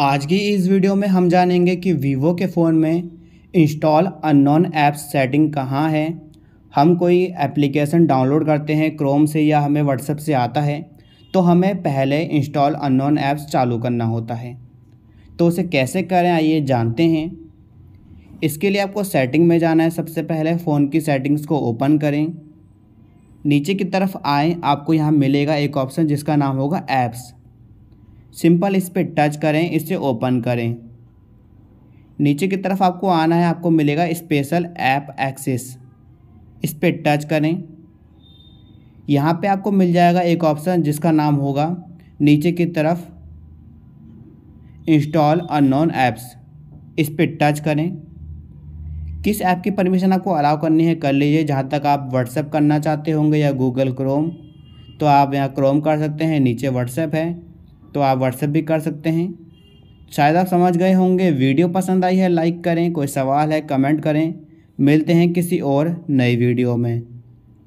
आज की इस वीडियो में हम जानेंगे कि वीवो के फ़ोन में इंस्टॉल अननोन ऐप्स सेटिंग कहाँ है हम कोई एप्लीकेशन डाउनलोड करते हैं क्रोम से या हमें व्हाट्सएप से आता है तो हमें पहले इंस्टॉल अननोन ऐप्स चालू करना होता है तो उसे कैसे करें आइए जानते हैं इसके लिए आपको सेटिंग में जाना है सबसे पहले फ़ोन की सेटिंग्स को ओपन करें नीचे की तरफ आएँ आपको यहाँ मिलेगा एक ऑप्शन जिसका नाम होगा ऐप्स सिंपल इस पर टच करें इसे ओपन करें नीचे की तरफ आपको आना है आपको मिलेगा स्पेशल ऐप एक्सेस इस पर टच करें यहाँ पे आपको मिल जाएगा एक ऑप्शन जिसका नाम होगा नीचे की तरफ इंस्टॉल अननोन ऐप्स इस पर टच करें किस ऐप की परमिशन आपको अलाउ करनी है कर लीजिए जहाँ तक आप व्हाट्सएप करना चाहते होंगे या गूगल क्रोम तो आप यहाँ क्रोम कर सकते हैं नीचे व्हाट्सएप है तो आप व्हाट्सएप भी कर सकते हैं शायद आप समझ गए होंगे वीडियो पसंद आई है लाइक करें कोई सवाल है कमेंट करें मिलते हैं किसी और नई वीडियो में